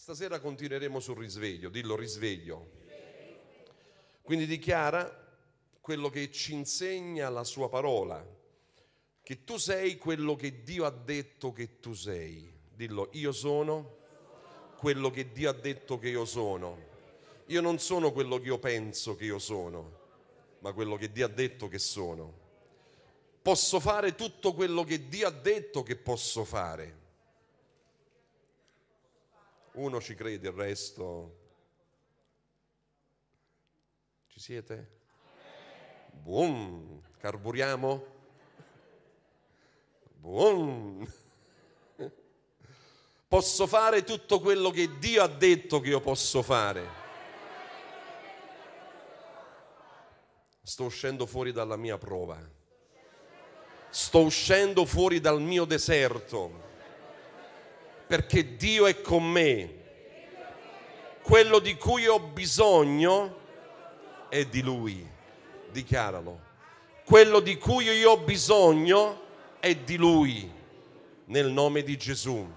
Stasera continueremo sul risveglio, dillo risveglio. Quindi dichiara quello che ci insegna la sua parola, che tu sei quello che Dio ha detto che tu sei. Dillo io sono quello che Dio ha detto che io sono. Io non sono quello che io penso che io sono, ma quello che Dio ha detto che sono. Posso fare tutto quello che Dio ha detto che posso fare uno ci crede, il resto... Ci siete? Buon, carburiamo? Buon. Posso fare tutto quello che Dio ha detto che io posso fare. Sto uscendo fuori dalla mia prova. Sto uscendo fuori dal mio deserto. Perché Dio è con me quello di cui ho bisogno è di Lui. Dichiaralo. Quello di cui io ho bisogno è di Lui, nel nome di Gesù.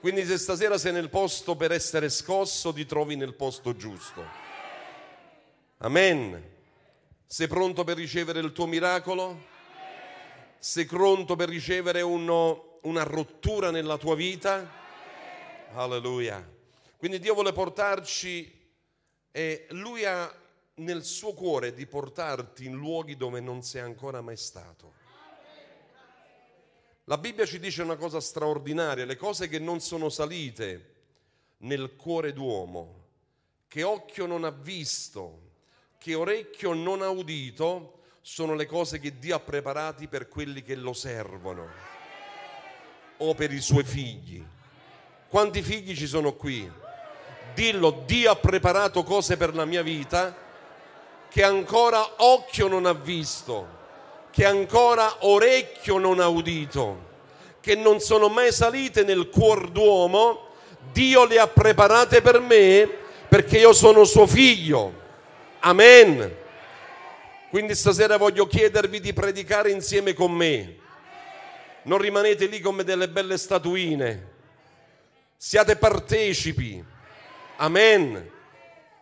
Quindi se stasera sei nel posto per essere scosso, ti trovi nel posto giusto. Amen. Sei pronto per ricevere il tuo miracolo? Sei pronto per ricevere uno, una rottura nella tua vita? Alleluia. Quindi Dio vuole portarci e Lui ha nel suo cuore di portarti in luoghi dove non sei ancora mai stato. La Bibbia ci dice una cosa straordinaria, le cose che non sono salite nel cuore d'uomo, che occhio non ha visto, che orecchio non ha udito, sono le cose che Dio ha preparati per quelli che lo servono o per i suoi figli. Quanti figli ci sono qui? dillo, Dio ha preparato cose per la mia vita che ancora occhio non ha visto, che ancora orecchio non ha udito, che non sono mai salite nel cuor d'uomo, Dio le ha preparate per me perché io sono suo figlio. Amen. Quindi stasera voglio chiedervi di predicare insieme con me. Non rimanete lì come delle belle statuine. Siate partecipi Amen.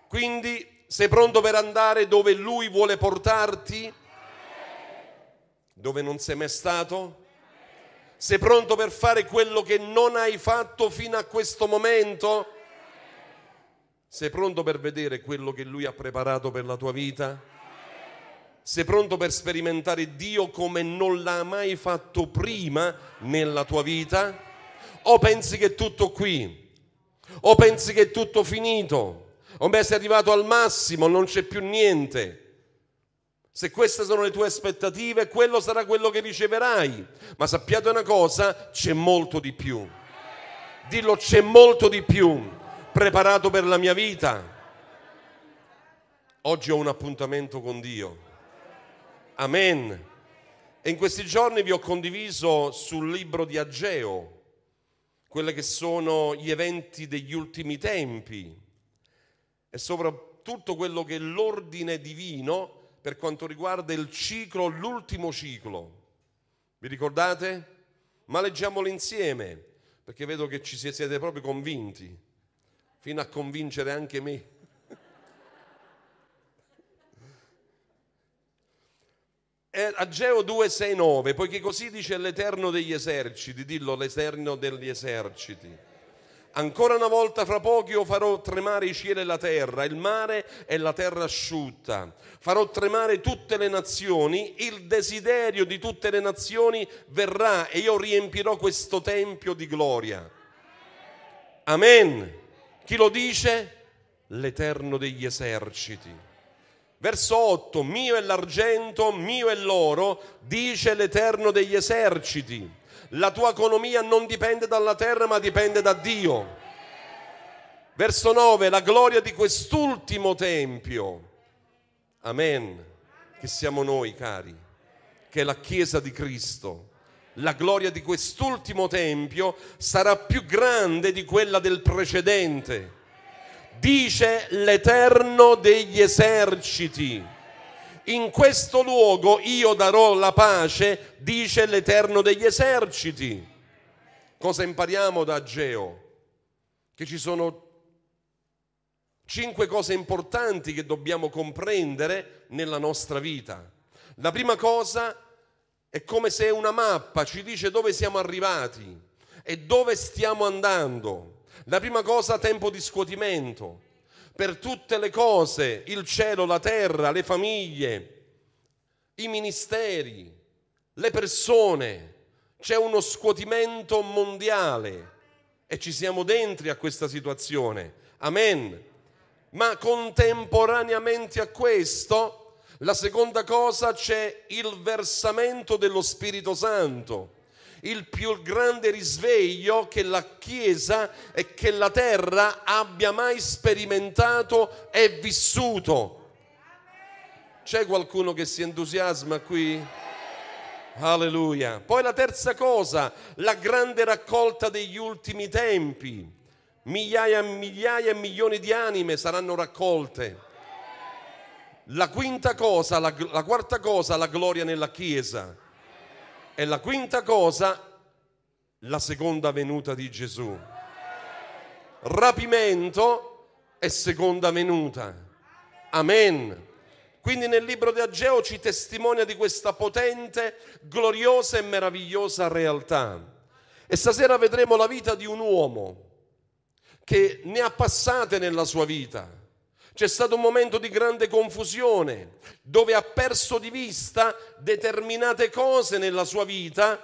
Quindi sei pronto per andare dove Lui vuole portarti? Dove non sei mai stato? Sei pronto per fare quello che non hai fatto fino a questo momento? Sei pronto per vedere quello che Lui ha preparato per la tua vita? Sei pronto per sperimentare Dio come non l'ha mai fatto prima nella tua vita? O pensi che tutto qui, o pensi che è tutto finito? O beh, sei arrivato al massimo, non c'è più niente. Se queste sono le tue aspettative, quello sarà quello che riceverai. Ma sappiate una cosa, c'è molto di più. Dillo, c'è molto di più preparato per la mia vita. Oggi ho un appuntamento con Dio. Amen. E in questi giorni vi ho condiviso sul libro di Ageo, quelli che sono gli eventi degli ultimi tempi e soprattutto quello che è l'ordine divino per quanto riguarda il ciclo, l'ultimo ciclo. Vi ricordate? Ma leggiamolo insieme, perché vedo che ci siete proprio convinti, fino a convincere anche me. Eh, Ageo 2,6,9, poiché così dice l'Eterno degli eserciti, dillo l'Eterno degli eserciti. Ancora una volta fra pochi io farò tremare i cieli e la terra, il mare e la terra asciutta. Farò tremare tutte le nazioni, il desiderio di tutte le nazioni verrà e io riempirò questo tempio di gloria. Amen. Chi lo dice? L'Eterno degli eserciti. Verso 8, mio è l'argento, mio è l'oro, dice l'Eterno degli eserciti. La tua economia non dipende dalla terra ma dipende da Dio. Verso 9, la gloria di quest'ultimo tempio. Amen. Che siamo noi, cari, che è la Chiesa di Cristo. La gloria di quest'ultimo tempio sarà più grande di quella del precedente dice l'Eterno degli eserciti. In questo luogo io darò la pace, dice l'Eterno degli eserciti. Cosa impariamo da Geo? Che ci sono cinque cose importanti che dobbiamo comprendere nella nostra vita. La prima cosa è come se una mappa ci dice dove siamo arrivati e dove stiamo andando. La prima cosa, tempo di scuotimento. Per tutte le cose, il cielo, la terra, le famiglie, i ministeri, le persone. C'è uno scuotimento mondiale e ci siamo dentro a questa situazione. Amen. Ma contemporaneamente a questo, la seconda cosa c'è il versamento dello Spirito Santo il più grande risveglio che la Chiesa e che la terra abbia mai sperimentato e vissuto. C'è qualcuno che si entusiasma qui? Alleluia. Poi la terza cosa, la grande raccolta degli ultimi tempi. Migliaia e migliaia e milioni di anime saranno raccolte. La quinta cosa, la, la quarta cosa, la gloria nella Chiesa. E la quinta cosa, la seconda venuta di Gesù. Rapimento e seconda venuta. Amen. Quindi nel libro di Ageo ci testimonia di questa potente, gloriosa e meravigliosa realtà. E stasera vedremo la vita di un uomo che ne ha passate nella sua vita c'è stato un momento di grande confusione dove ha perso di vista determinate cose nella sua vita,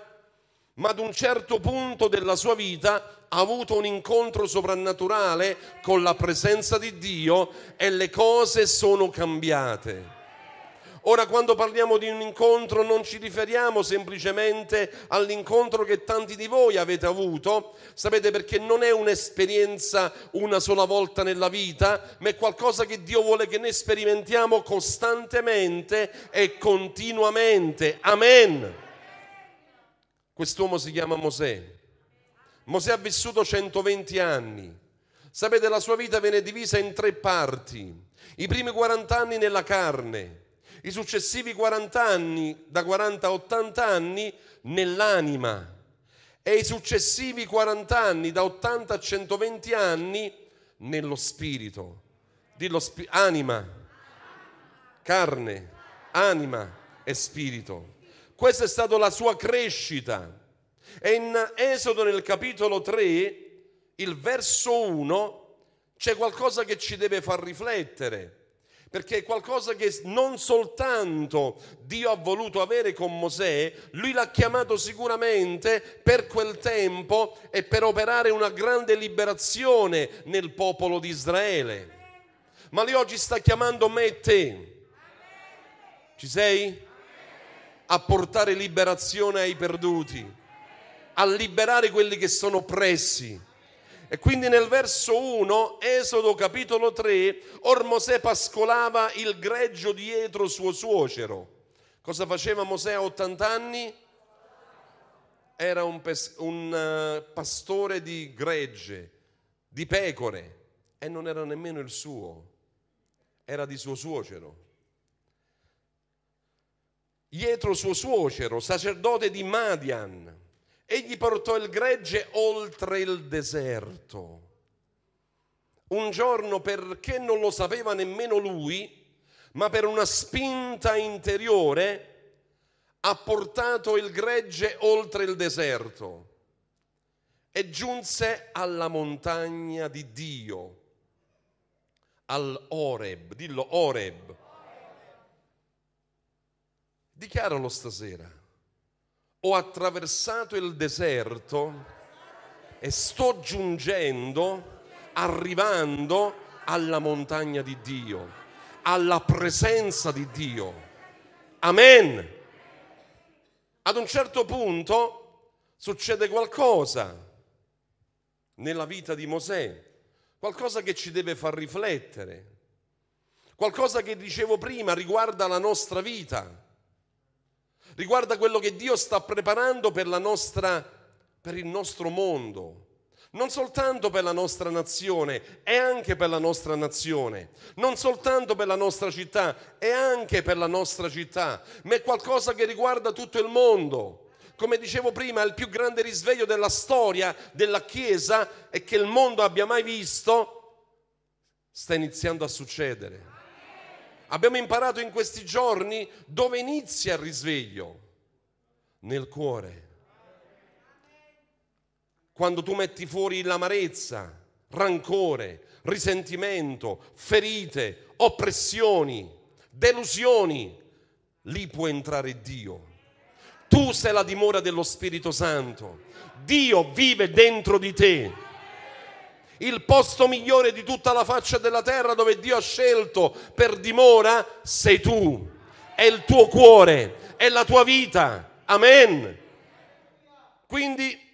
ma ad un certo punto della sua vita ha avuto un incontro soprannaturale con la presenza di Dio e le cose sono cambiate. Ora quando parliamo di un incontro non ci riferiamo semplicemente all'incontro che tanti di voi avete avuto, sapete perché non è un'esperienza una sola volta nella vita, ma è qualcosa che Dio vuole che ne sperimentiamo costantemente e continuamente. Amen. Quest'uomo si chiama Mosè. Mosè ha vissuto 120 anni. Sapete, la sua vita viene divisa in tre parti. I primi 40 anni nella carne, i successivi 40 anni, da 40 a 80 anni, nell'anima e i successivi 40 anni, da 80 a 120 anni, nello spirito. Dillo spi- anima, carne, anima e spirito. Questa è stata la sua crescita. E in Esodo nel capitolo 3, il verso 1, c'è qualcosa che ci deve far riflettere perché è qualcosa che non soltanto Dio ha voluto avere con Mosè, lui l'ha chiamato sicuramente per quel tempo e per operare una grande liberazione nel popolo di Israele. Ma lui oggi sta chiamando me e te. Ci sei? A portare liberazione ai perduti, a liberare quelli che sono oppressi e quindi nel verso 1, Esodo capitolo 3, or Mosè pascolava il greggio dietro suo suocero. Cosa faceva Mosè a 80 anni? Era un, pes- un eh, pastore di gregge, di pecore, e non era nemmeno il suo, era di suo suocero. Dietro suo suocero, sacerdote di Madian, Egli portò il gregge oltre il deserto. Un giorno perché non lo sapeva nemmeno lui, ma per una spinta interiore ha portato il gregge oltre il deserto e giunse alla montagna di Dio, al Oreb, dillo Oreb. Dichiaralo stasera ho attraversato il deserto e sto giungendo, arrivando alla montagna di Dio, alla presenza di Dio. Amen. Ad un certo punto succede qualcosa nella vita di Mosè, qualcosa che ci deve far riflettere, qualcosa che dicevo prima riguarda la nostra vita riguarda quello che Dio sta preparando per, nostra, per il nostro mondo, non soltanto per la nostra nazione, è anche per la nostra nazione, non soltanto per la nostra città, è anche per la nostra città, ma è qualcosa che riguarda tutto il mondo. Come dicevo prima, il più grande risveglio della storia della Chiesa e che il mondo abbia mai visto sta iniziando a succedere abbiamo imparato in questi giorni dove inizia il risveglio? Nel cuore. Quando tu metti fuori l'amarezza, rancore, risentimento, ferite, oppressioni, delusioni, lì può entrare Dio. Tu sei la dimora dello Spirito Santo. Dio vive dentro di te il posto migliore di tutta la faccia della terra dove Dio ha scelto per dimora sei tu, è il tuo cuore, è la tua vita. Amen. Quindi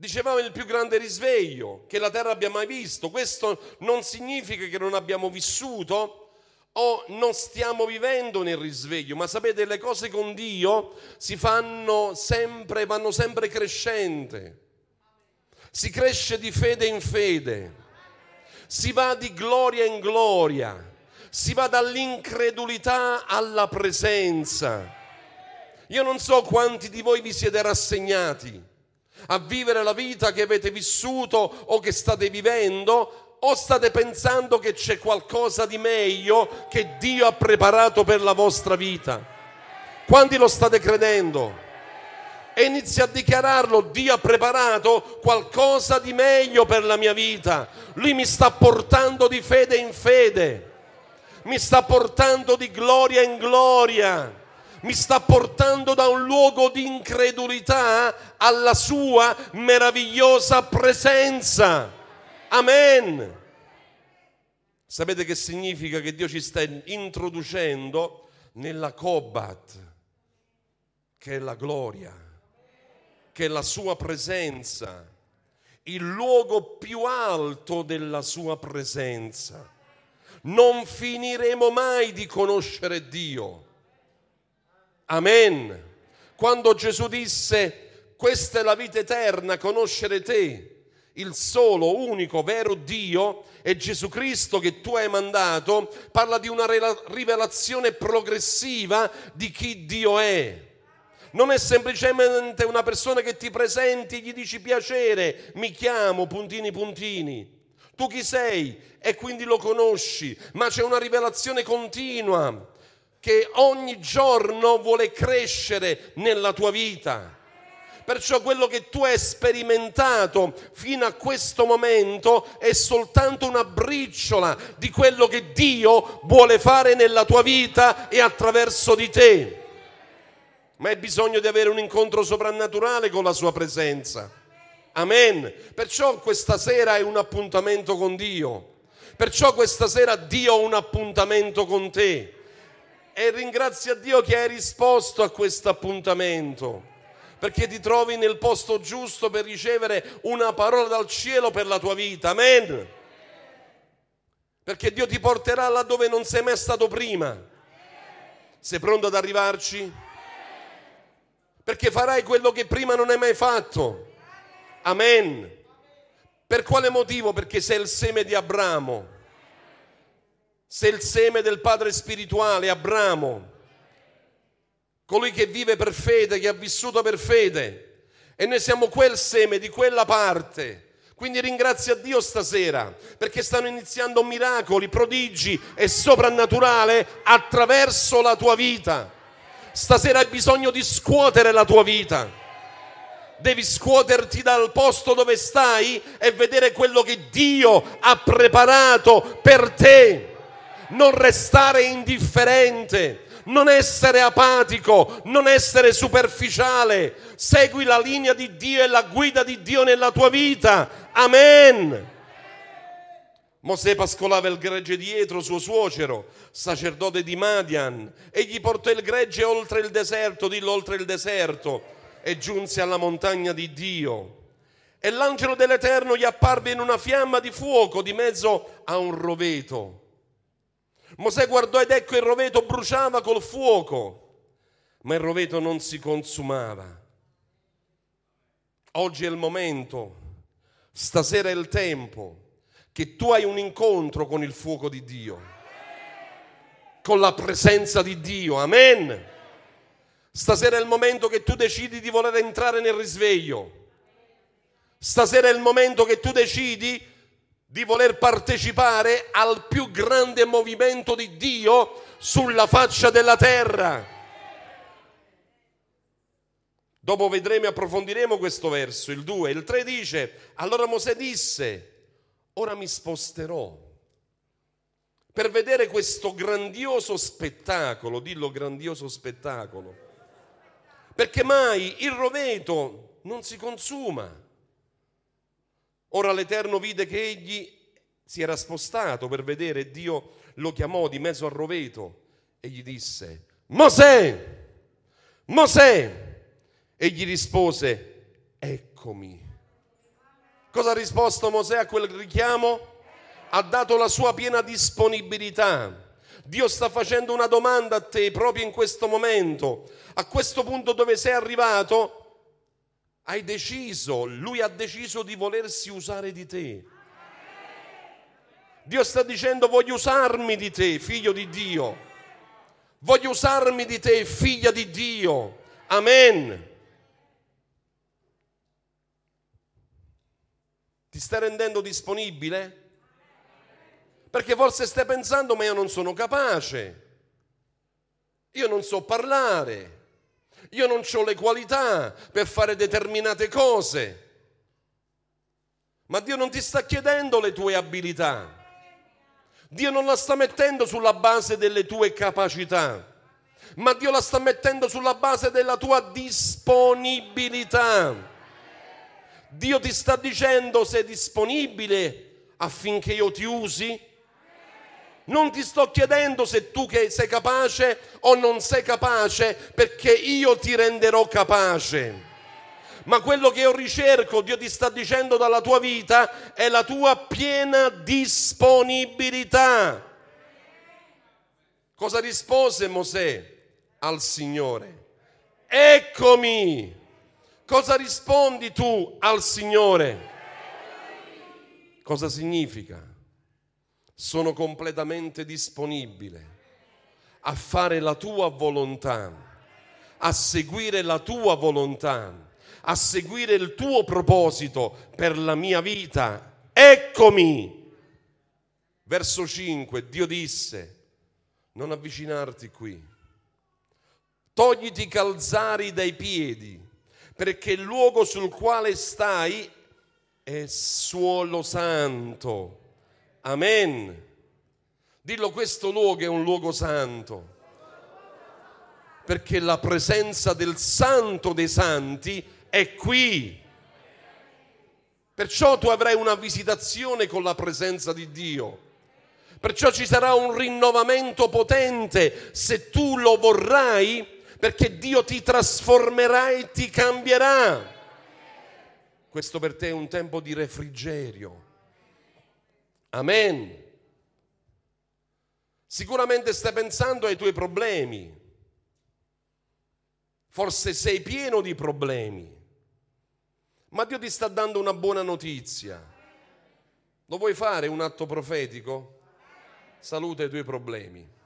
Dicevamo il più grande risveglio che la terra abbia mai visto. Questo non significa che non abbiamo vissuto o non stiamo vivendo nel risveglio, ma sapete le cose con Dio si fanno sempre, vanno sempre crescente si cresce di fede in fede, si va di gloria in gloria, si va dall'incredulità alla presenza. Io non so quanti di voi vi siete rassegnati a vivere la vita che avete vissuto o che state vivendo o state pensando che c'è qualcosa di meglio che Dio ha preparato per la vostra vita. Quanti lo state credendo? e inizia a dichiararlo, Dio ha preparato qualcosa di meglio per la mia vita, lui mi sta portando di fede in fede, mi sta portando di gloria in gloria mi sta portando da un luogo di incredulità alla sua meravigliosa presenza. Amen. Sapete che significa che Dio ci sta introducendo nella Kobat, che è la gloria che la sua presenza, il luogo più alto della sua presenza. Non finiremo mai di conoscere Dio. Amen. Quando Gesù disse, questa è la vita eterna, conoscere te, il solo, unico, vero Dio e Gesù Cristo che tu hai mandato, parla di una rivelazione progressiva di chi Dio è non è semplicemente una persona che ti presenti, gli dici piacere, mi chiamo, puntini, puntini. Tu chi sei? E quindi lo conosci, ma c'è una rivelazione continua che ogni giorno vuole crescere nella tua vita. Perciò quello che tu hai sperimentato fino a questo momento è soltanto una briciola di quello che Dio vuole fare nella tua vita e attraverso di te ma hai bisogno di avere un incontro soprannaturale con la sua presenza. Amen. Perciò questa sera è un appuntamento con Dio. Perciò questa sera Dio ha un appuntamento con te. E ringrazia Dio che hai risposto a questo appuntamento. Perché ti trovi nel posto giusto per ricevere una parola dal cielo per la tua vita. Amen. Perché Dio ti porterà là dove non sei mai stato prima. Sei pronto ad arrivarci? perché farai quello che prima non hai mai fatto. Amen. Per quale motivo? Perché sei il seme di Abramo, sei il seme del Padre spirituale, Abramo, colui che vive per fede, che ha vissuto per fede. E noi siamo quel seme di quella parte. Quindi a Dio stasera perché stanno iniziando miracoli, prodigi e soprannaturale attraverso la tua vita. Stasera hai bisogno di scuotere la tua vita. Devi scuoterti dal posto dove stai e vedere quello che Dio ha preparato per te. Non restare indifferente, non essere apatico, non essere superficiale. Segui la linea di Dio e la guida di Dio nella tua vita. Amen. Mosè pascolava il gregge dietro suo suocero, sacerdote di Madian, e gli portò il gregge oltre il deserto, dillo oltre il deserto, e giunse alla montagna di Dio. E l'angelo dell'Eterno gli apparve in una fiamma di fuoco di mezzo a un roveto. Mosè guardò ed ecco il roveto bruciava col fuoco, ma il roveto non si consumava. Oggi è il momento, stasera è il tempo che tu hai un incontro con il fuoco di Dio, con la presenza di Dio. Amen. Stasera è il momento che tu decidi di voler entrare nel risveglio. Stasera è il momento che tu decidi di voler partecipare al più grande movimento di Dio sulla faccia della terra. Dopo vedremo e approfondiremo questo verso, il 2. Il 3 dice, allora Mosè disse, Ora mi sposterò per vedere questo grandioso spettacolo, dillo grandioso spettacolo, perché mai il roveto non si consuma. Ora l'Eterno vide che egli si era spostato per vedere, Dio lo chiamò di mezzo al roveto e gli disse, Mosè, Mosè, egli rispose, eccomi. Cosa ha risposto Mosè a quel richiamo? Ha dato la sua piena disponibilità. Dio sta facendo una domanda a te proprio in questo momento. A questo punto dove sei arrivato, hai deciso, lui ha deciso di volersi usare di te. Dio sta dicendo voglio usarmi di te, figlio di Dio. Voglio usarmi di te, figlia di Dio. Amen. Ti stai rendendo disponibile? Perché forse stai pensando, ma io non sono capace, io non so parlare, io non ho le qualità per fare determinate cose. Ma Dio non ti sta chiedendo le tue abilità. Dio non la sta mettendo sulla base delle tue capacità, ma Dio la sta mettendo sulla base della tua disponibilità. Dio ti sta dicendo sei disponibile affinché io ti usi? Non ti sto chiedendo se tu che sei capace o non sei capace, perché io ti renderò capace. Ma quello che io ricerco, Dio ti sta dicendo dalla tua vita, è la tua piena disponibilità. Cosa rispose Mosè al Signore? Eccomi, Cosa rispondi tu al Signore? Cosa significa? Sono completamente disponibile a fare la tua volontà, a seguire la tua volontà, a seguire il tuo proposito per la mia vita. Eccomi. Verso 5, Dio disse, non avvicinarti qui, togliti i calzari dai piedi perché il luogo sul quale stai è suolo santo. Amen. Dillo, questo luogo è un luogo santo. Perché la presenza del santo dei santi è qui. Perciò tu avrai una visitazione con la presenza di Dio. Perciò ci sarà un rinnovamento potente se tu lo vorrai perché Dio ti trasformerà e ti cambierà. Questo per te è un tempo di refrigerio. Amen. Sicuramente stai pensando ai tuoi problemi. Forse sei pieno di problemi. Ma Dio ti sta dando una buona notizia. Lo vuoi fare un atto profetico? Saluta i tuoi problemi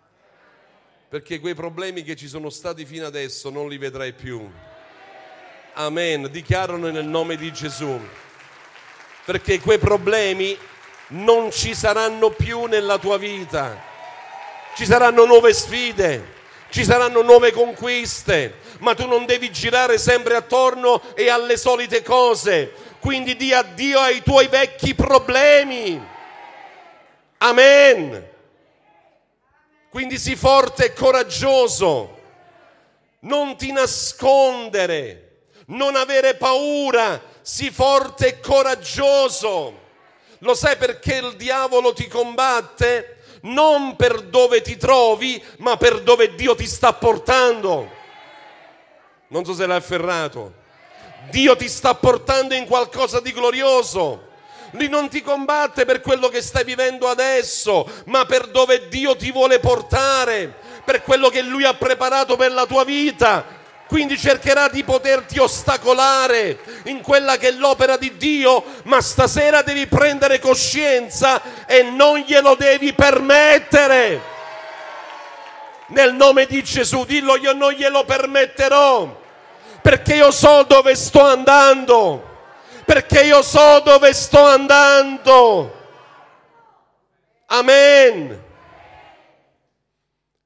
perché quei problemi che ci sono stati fino adesso non li vedrai più. Amen, dichiarano nel nome di Gesù, perché quei problemi non ci saranno più nella tua vita, ci saranno nuove sfide, ci saranno nuove conquiste, ma tu non devi girare sempre attorno e alle solite cose, quindi di addio ai tuoi vecchi problemi. Amen. Quindi sii forte e coraggioso, non ti nascondere, non avere paura, sii forte e coraggioso. Lo sai perché il diavolo ti combatte? Non per dove ti trovi, ma per dove Dio ti sta portando. Non so se l'hai afferrato. Dio ti sta portando in qualcosa di glorioso. Lui non ti combatte per quello che stai vivendo adesso, ma per dove Dio ti vuole portare, per quello che Lui ha preparato per la tua vita. Quindi cercherà di poterti ostacolare in quella che è l'opera di Dio, ma stasera devi prendere coscienza e non glielo devi permettere. Nel nome di Gesù, dillo io non glielo permetterò, perché io so dove sto andando perché io so dove sto andando. Amen.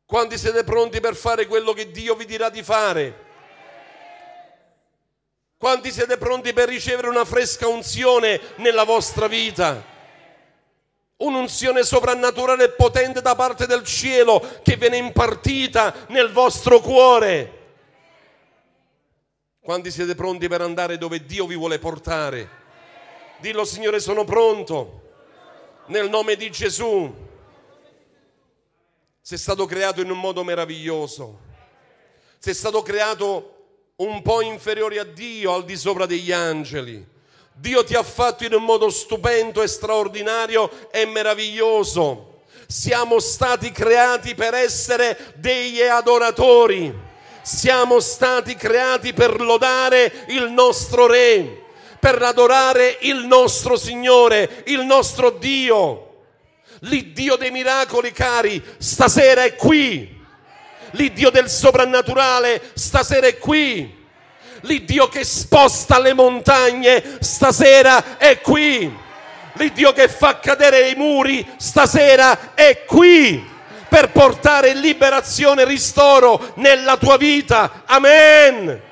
Quanti siete pronti per fare quello che Dio vi dirà di fare? Quanti siete pronti per ricevere una fresca unzione nella vostra vita? Un'unzione soprannaturale potente da parte del cielo che viene impartita nel vostro cuore. Quanti siete pronti per andare dove Dio vi vuole portare? Dillo Signore, sono pronto. Nel nome di Gesù. Sei stato creato in un modo meraviglioso. Sei stato creato un po' inferiore a Dio, al di sopra degli angeli. Dio ti ha fatto in un modo stupendo e straordinario e meraviglioso. Siamo stati creati per essere degli adoratori siamo stati creati per lodare il nostro Re, per adorare il nostro Signore, il nostro Dio. L'Iddio dei miracoli, cari, stasera è qui. L'Iddio del soprannaturale, stasera è qui. L'Iddio che sposta le montagne, stasera è qui. L'Iddio che fa cadere i muri, stasera è qui per portare liberazione e ristoro nella tua vita. Amen.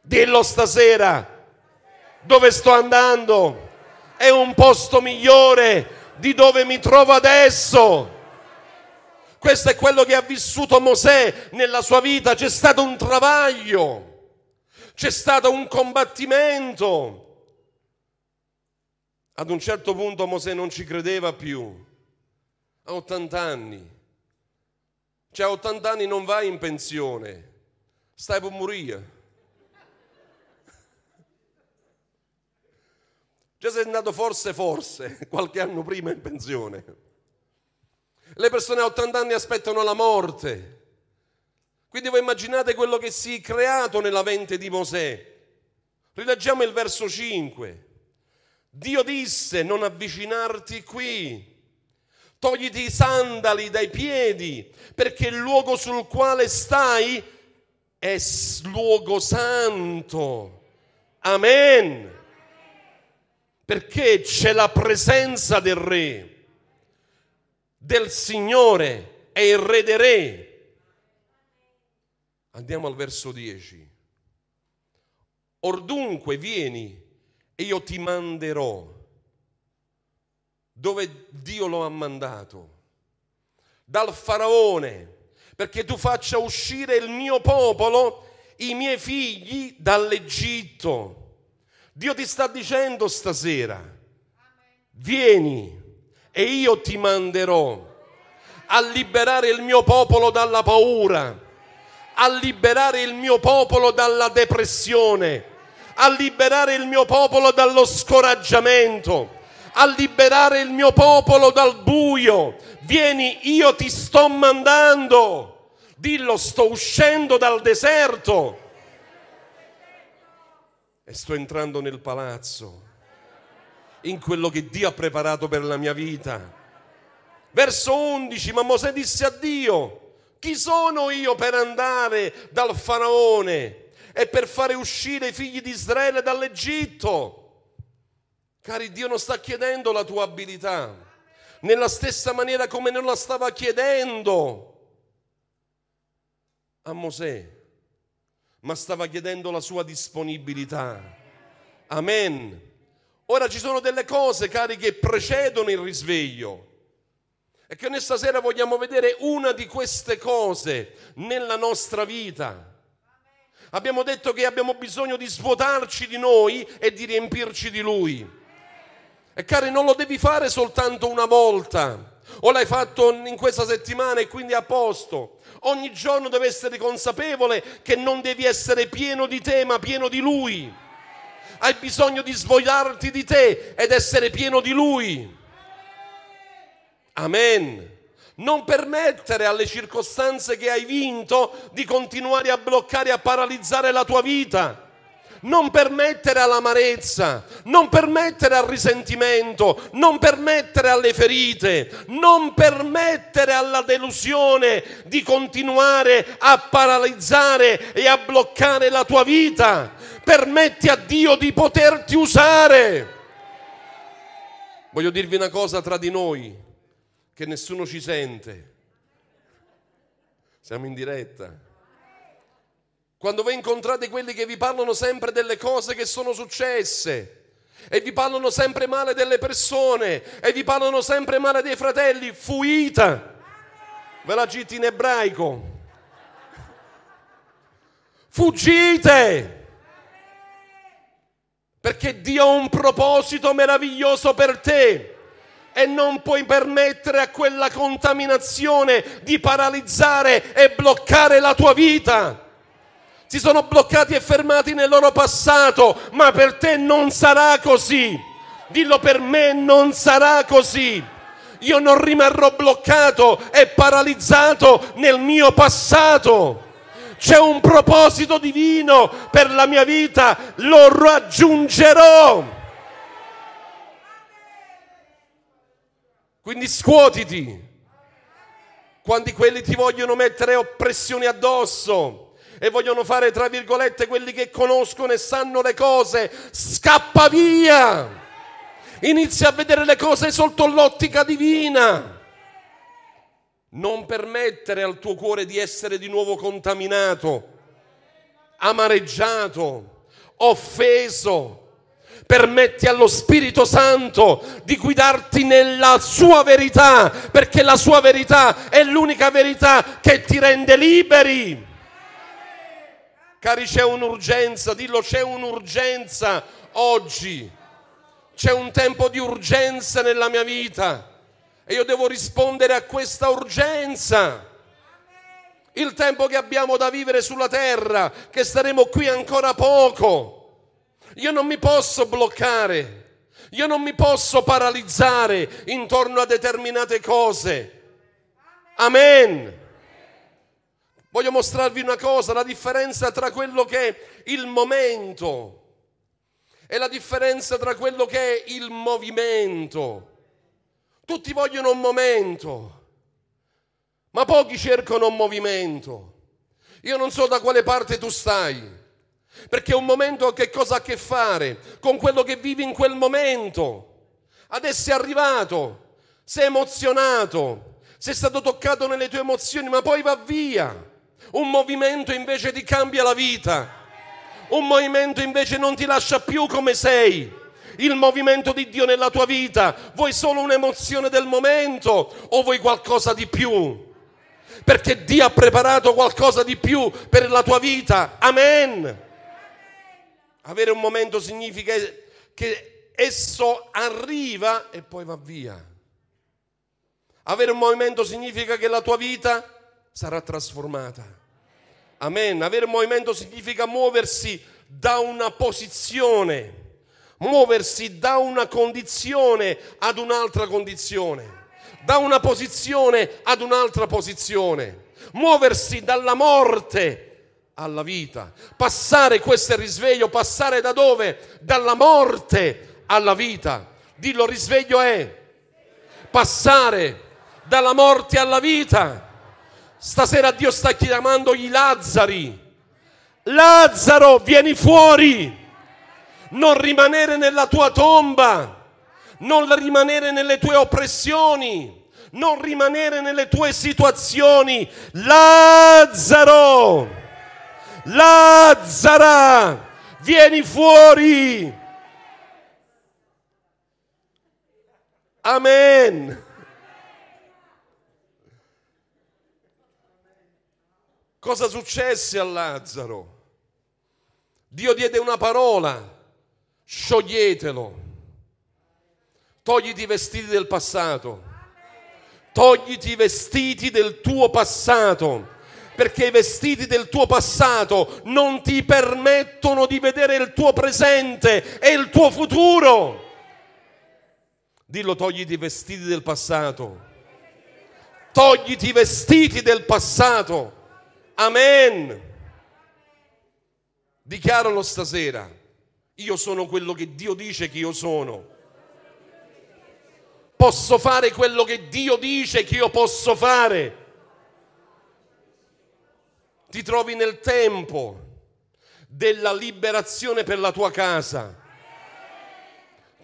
Dillo stasera dove sto andando. È un posto migliore di dove mi trovo adesso. Questo è quello che ha vissuto Mosè nella sua vita. C'è stato un travaglio, c'è stato un combattimento. Ad un certo punto Mosè non ci credeva più a 80 anni. Cioè a 80 anni non vai in pensione, stai per morire. Già sei andato forse, forse, qualche anno prima in pensione. Le persone a 80 anni aspettano la morte. Quindi voi immaginate quello che si è creato nella mente di Mosè. Rileggiamo il verso 5. Dio disse non avvicinarti qui togliti i sandali dai piedi, perché il luogo sul quale stai è luogo santo. Amen. Perché c'è la presenza del Re, del Signore, è il Re dei Re. Andiamo al verso 10. Or dunque vieni e io ti manderò dove Dio lo ha mandato, dal faraone, perché tu faccia uscire il mio popolo, i miei figli dall'Egitto. Dio ti sta dicendo stasera, vieni e io ti manderò a liberare il mio popolo dalla paura, a liberare il mio popolo dalla depressione, a liberare il mio popolo dallo scoraggiamento a liberare il mio popolo dal buio. Vieni, io ti sto mandando. Dillo, sto uscendo dal deserto e sto entrando nel palazzo, in quello che Dio ha preparato per la mia vita. Verso 11, ma Mosè disse a Dio, chi sono io per andare dal faraone e per fare uscire i figli di Israele dall'Egitto? Cari, Dio non sta chiedendo la tua abilità, nella stessa maniera come non la stava chiedendo a Mosè, ma stava chiedendo la sua disponibilità. Amen. Ora ci sono delle cose, cari, che precedono il risveglio. E che noi stasera vogliamo vedere una di queste cose nella nostra vita. Abbiamo detto che abbiamo bisogno di svuotarci di noi e di riempirci di Lui. E cari, non lo devi fare soltanto una volta o l'hai fatto in questa settimana e quindi a posto. Ogni giorno devi essere consapevole che non devi essere pieno di te, ma pieno di Lui. Hai bisogno di svogliarti di te ed essere pieno di Lui. Amen. Non permettere alle circostanze che hai vinto di continuare a bloccare e a paralizzare la tua vita non permettere all'amarezza, non permettere al risentimento, non permettere alle ferite, non permettere alla delusione di continuare a paralizzare e a bloccare la tua vita. Permetti a Dio di poterti usare. Voglio dirvi una cosa tra di noi, che nessuno ci sente. Siamo in diretta. Quando voi incontrate quelli che vi parlano sempre delle cose che sono successe e vi parlano sempre male delle persone e vi parlano sempre male dei fratelli, fuita. Ve la giti in ebraico. Fuggite! Perché Dio ha un proposito meraviglioso per te e non puoi permettere a quella contaminazione di paralizzare e bloccare la tua vita si sono bloccati e fermati nel loro passato, ma per te non sarà così. Dillo per me non sarà così. Io non rimarrò bloccato e paralizzato nel mio passato. C'è un proposito divino per la mia vita, lo raggiungerò. Quindi scuotiti quando quelli ti vogliono mettere oppressioni addosso e vogliono fare, tra virgolette, quelli che conoscono e sanno le cose. Scappa via! Inizia a vedere le cose sotto l'ottica divina. Non permettere al tuo cuore di essere di nuovo contaminato, amareggiato, offeso. Permetti allo Spirito Santo di guidarti nella sua verità, perché la sua verità è l'unica verità che ti rende liberi. Cari, c'è un'urgenza, dillo, c'è un'urgenza oggi. C'è un tempo di urgenza nella mia vita e io devo rispondere a questa urgenza. Il tempo che abbiamo da vivere sulla terra, che staremo qui ancora poco. Io non mi posso bloccare. Io non mi posso paralizzare intorno a determinate cose. Amen. Voglio mostrarvi una cosa, la differenza tra quello che è il momento e la differenza tra quello che è il movimento. Tutti vogliono un momento, ma pochi cercano un movimento. Io non so da quale parte tu stai, perché un momento che cosa ha a che fare con quello che vivi in quel momento. Adesso è arrivato, sei emozionato, sei stato toccato nelle tue emozioni, ma poi va via. Un movimento invece ti cambia la vita. Un movimento invece non ti lascia più come sei. Il movimento di Dio nella tua vita. Vuoi solo un'emozione del momento o vuoi qualcosa di più? Perché Dio ha preparato qualcosa di più per la tua vita. Amen. Avere un momento significa che esso arriva e poi va via. Avere un movimento significa che la tua vita sarà trasformata. Amen. Avere movimento significa muoversi da una posizione, muoversi da una condizione ad un'altra condizione, da una posizione ad un'altra posizione, muoversi dalla morte alla vita. Passare questo è il risveglio, passare da dove? Dalla morte alla vita. Dillo, risveglio è passare dalla morte alla vita. Stasera Dio sta chiamando i Lazzari. Lazzaro, vieni fuori. Non rimanere nella tua tomba. Non rimanere nelle tue oppressioni. Non rimanere nelle tue situazioni. Lazzaro. Lazzara, vieni fuori. Amen. Cosa successe a Lazzaro? Dio diede una parola, scioglietelo, togliti i vestiti del passato, togliti i vestiti del tuo passato perché i vestiti del tuo passato non ti permettono di vedere il tuo presente e il tuo futuro. Dillo, togliti i vestiti del passato. Togliti i vestiti del passato. Amen. Dichiaralo stasera, io sono quello che Dio dice che io sono. Posso fare quello che Dio dice che io posso fare. Ti trovi nel tempo della liberazione per la tua casa.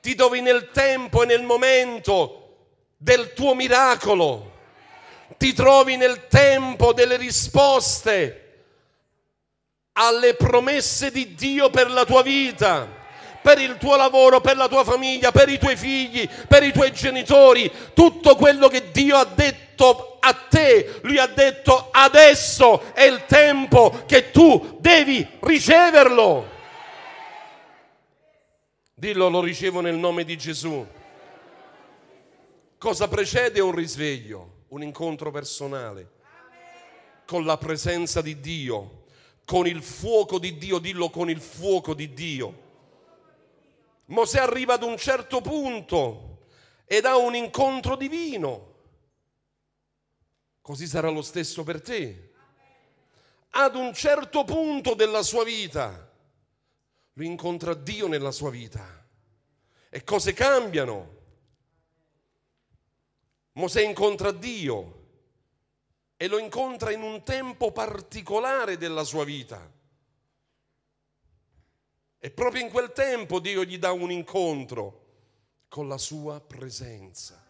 Ti trovi nel tempo e nel momento del tuo miracolo ti trovi nel tempo delle risposte alle promesse di Dio per la tua vita per il tuo lavoro, per la tua famiglia, per i tuoi figli, per i tuoi genitori, tutto quello che Dio ha detto a te, lui ha detto adesso è il tempo che tu devi riceverlo. Dillo, lo ricevo nel nome di Gesù. Cosa precede un risveglio? un incontro personale con la presenza di Dio, con il fuoco di Dio, dillo con il fuoco di Dio. Mosè arriva ad un certo punto ed ha un incontro divino. Così sarà lo stesso per te. Ad un certo punto della sua vita, lui incontra Dio nella sua vita e cose cambiano. Mosè incontra Dio e lo incontra in un tempo particolare della sua vita. E proprio in quel tempo Dio gli dà un incontro con la sua presenza.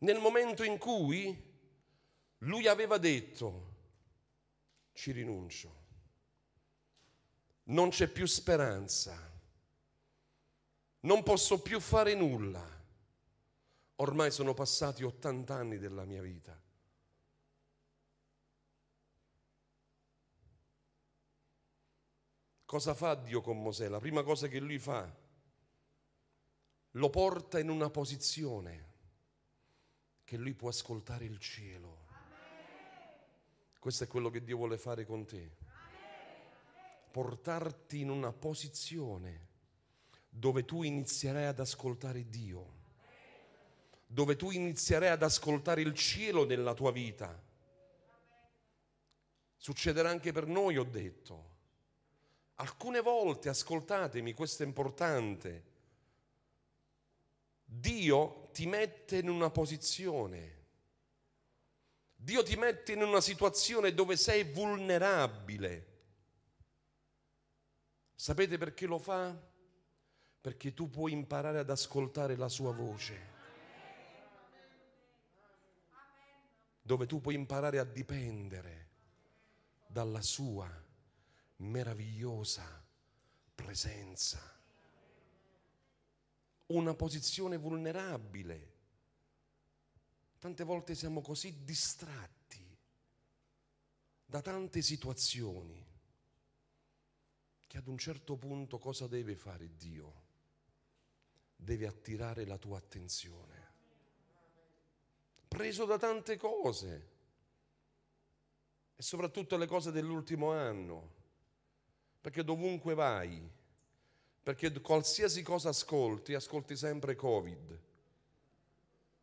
Nel momento in cui lui aveva detto, ci rinuncio, non c'è più speranza, non posso più fare nulla Ormai sono passati 80 anni della mia vita. Cosa fa Dio con Mosè? La prima cosa che lui fa, lo porta in una posizione che lui può ascoltare il cielo. Questo è quello che Dio vuole fare con te. Portarti in una posizione dove tu inizierai ad ascoltare Dio dove tu inizierai ad ascoltare il cielo nella tua vita. Succederà anche per noi, ho detto. Alcune volte, ascoltatemi, questo è importante, Dio ti mette in una posizione, Dio ti mette in una situazione dove sei vulnerabile. Sapete perché lo fa? Perché tu puoi imparare ad ascoltare la sua voce. dove tu puoi imparare a dipendere dalla sua meravigliosa presenza. Una posizione vulnerabile. Tante volte siamo così distratti da tante situazioni che ad un certo punto cosa deve fare Dio? Deve attirare la tua attenzione preso da tante cose, e soprattutto le cose dell'ultimo anno, perché dovunque vai, perché qualsiasi cosa ascolti, ascolti sempre Covid,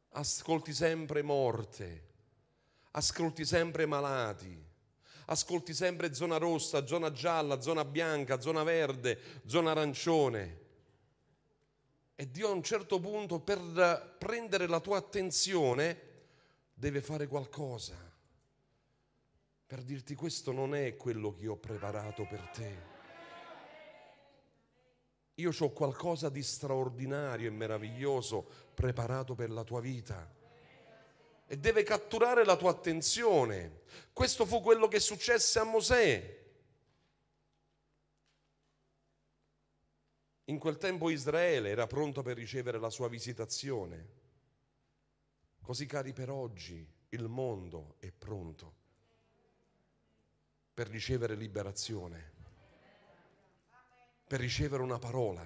ascolti sempre morte, ascolti sempre malati, ascolti sempre zona rossa, zona gialla, zona bianca, zona verde, zona arancione. E Dio a un certo punto, per prendere la tua attenzione, deve fare qualcosa per dirti questo non è quello che ho preparato per te. Io ho qualcosa di straordinario e meraviglioso preparato per la tua vita e deve catturare la tua attenzione. Questo fu quello che successe a Mosè. In quel tempo Israele era pronto per ricevere la sua visitazione. Così cari per oggi il mondo è pronto per ricevere liberazione, per ricevere una parola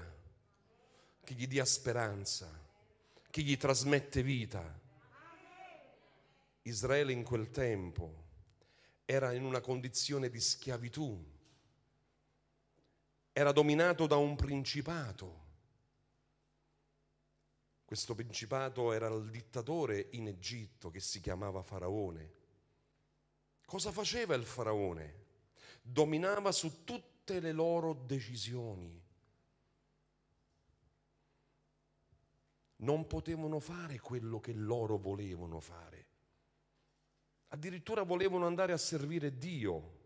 che gli dia speranza, che gli trasmette vita. Israele in quel tempo era in una condizione di schiavitù, era dominato da un principato questo principato era il dittatore in Egitto che si chiamava Faraone. Cosa faceva il Faraone? Dominava su tutte le loro decisioni. Non potevano fare quello che loro volevano fare. Addirittura volevano andare a servire Dio.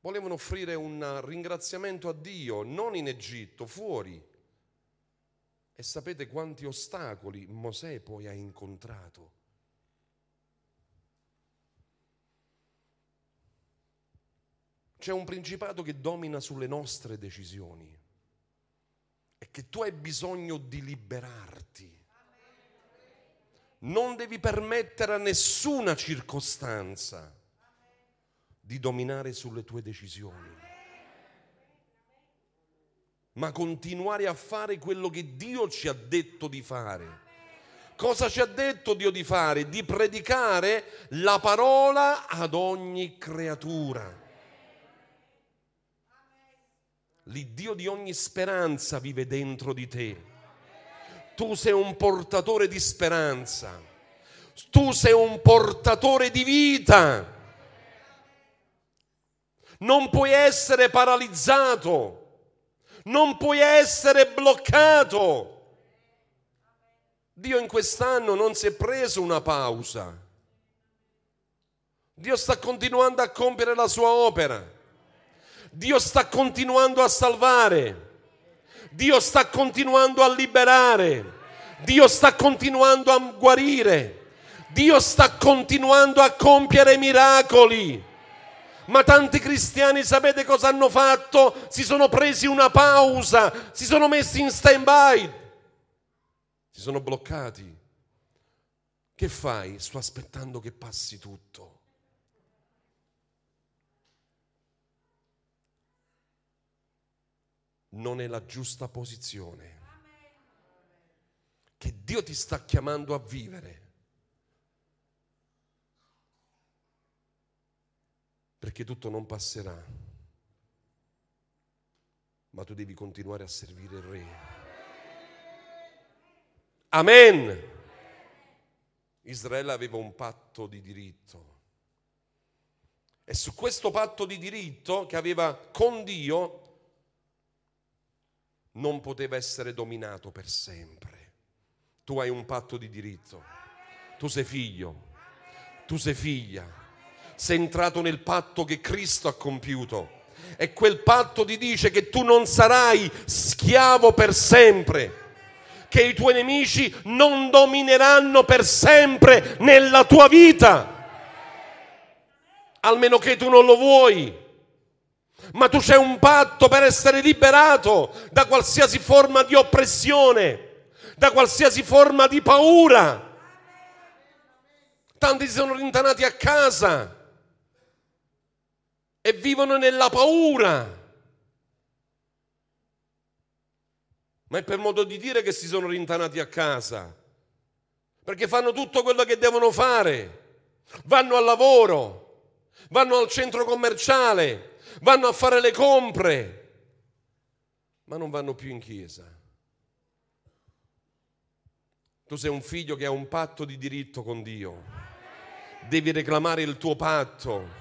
Volevano offrire un ringraziamento a Dio, non in Egitto, fuori. E sapete quanti ostacoli Mosè poi ha incontrato. C'è un principato che domina sulle nostre decisioni e che tu hai bisogno di liberarti. Non devi permettere a nessuna circostanza di dominare sulle tue decisioni ma continuare a fare quello che Dio ci ha detto di fare. Cosa ci ha detto Dio di fare? Di predicare la parola ad ogni creatura. L'Iddio di ogni speranza vive dentro di te. Tu sei un portatore di speranza. Tu sei un portatore di vita. Non puoi essere paralizzato non puoi essere bloccato. Dio in quest'anno non si è preso una pausa. Dio sta continuando a compiere la sua opera. Dio sta continuando a salvare. Dio sta continuando a liberare. Dio sta continuando a guarire. Dio sta continuando a compiere miracoli ma tanti cristiani sapete cosa hanno fatto? Si sono presi una pausa, si sono messi in stand by, si sono bloccati. Che fai? Sto aspettando che passi tutto. Non è la giusta posizione che Dio ti sta chiamando a vivere perché tutto non passerà, ma tu devi continuare a servire il Re. Amen. Israele aveva un patto di diritto. E su questo patto di diritto che aveva con Dio non poteva essere dominato per sempre. Tu hai un patto di diritto. Tu sei figlio. Tu sei figlia sei entrato nel patto che Cristo ha compiuto. E quel patto ti dice che tu non sarai schiavo per sempre, che i tuoi nemici non domineranno per sempre nella tua vita, almeno che tu non lo vuoi. Ma tu c'è un patto per essere liberato da qualsiasi forma di oppressione, da qualsiasi forma di paura. Tanti si sono rintanati a casa e vivono nella paura. Ma è per modo di dire che si sono rintanati a casa, perché fanno tutto quello che devono fare. Vanno al lavoro, vanno al centro commerciale, vanno a fare le compre, ma non vanno più in chiesa. Tu sei un figlio che ha un patto di diritto con Dio. Devi reclamare il tuo patto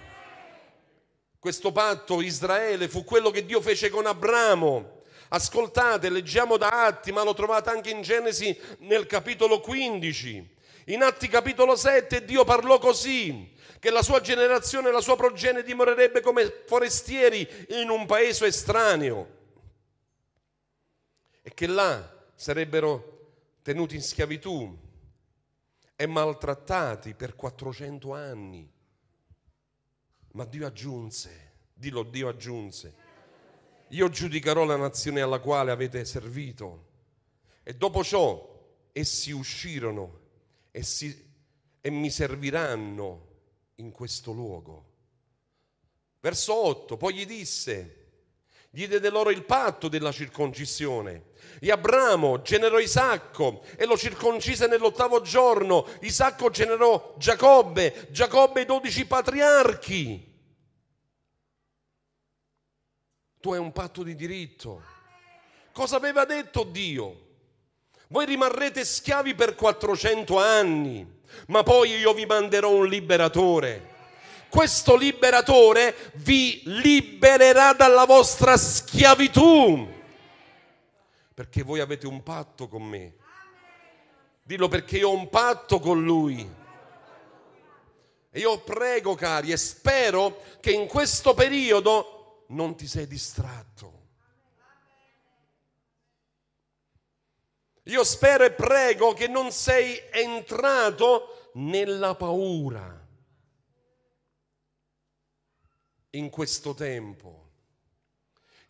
questo patto Israele fu quello che Dio fece con Abramo. Ascoltate, leggiamo da Atti, ma lo trovate anche in Genesi nel capitolo 15. In Atti capitolo 7 Dio parlò così, che la sua generazione e la sua progenie dimorerebbe come forestieri in un paese estraneo e che là sarebbero tenuti in schiavitù e maltrattati per 400 anni. Ma Dio aggiunse, dillo Dio aggiunse, io giudicherò la nazione alla quale avete servito. E dopo ciò essi uscirono e, si, e mi serviranno in questo luogo. Verso 8, poi gli disse, diede loro il patto della circoncisione di Abramo generò Isacco e lo circoncise nell'ottavo giorno. Isacco generò Giacobbe, Giacobbe i dodici patriarchi. Tu hai un patto di diritto. Cosa aveva detto Dio? Voi rimarrete schiavi per 400 anni, ma poi io vi manderò un liberatore questo liberatore vi libererà dalla vostra schiavitù perché voi avete un patto con me. Dillo perché io ho un patto con lui. E io prego, cari, e spero che in questo periodo non ti sei distratto. Io spero e prego che non sei entrato nella paura in questo tempo.